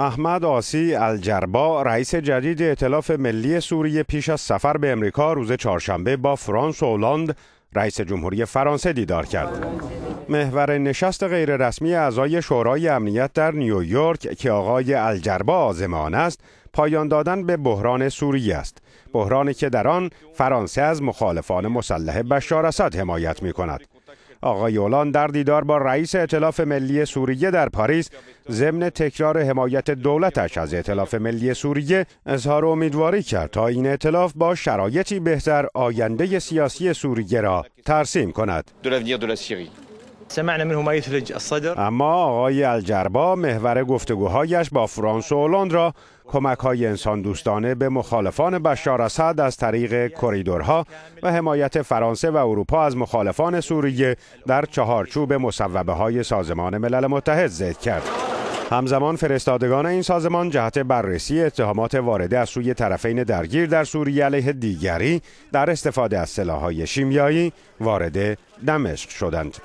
احمد آسی الجربا رئیس جدید ائتلاف ملی سوریه پیش از سفر به امریکا روز چهارشنبه با فرانس و رئیس جمهوری فرانسه دیدار کرد. محور نشست غیررسمی اعضای شورای امنیت در نیویورک که آقای الجربا آزمان است، پایان دادن به بحران سوریه است. بحرانی که در آن فرانسه از مخالفان مسلح بشار اسد حمایت می کند. آقای اولان در دیدار با رئیس اطلاف ملی سوریه در پاریس ضمن تکرار حمایت دولتش از اطلاف ملی سوریه اظهار امیدواری کرد تا این اطلاف با شرایطی بهتر آینده سیاسی سوریه را ترسیم کند. سمعنا منه ما الصدر اما آقای الجربا محور گفتگوهایش با فرانس و هلند را کمک های انسان دوستانه به مخالفان بشار اسد از طریق کریدورها و حمایت فرانسه و اروپا از مخالفان سوریه در چهارچوب مصوبه های سازمان ملل متحد ذکر کرد. همزمان فرستادگان این سازمان جهت بررسی اتهامات وارده از سوی طرفین درگیر در سوریه علیه دیگری در استفاده از سلاحهای شیمیایی وارد دمشق شدند.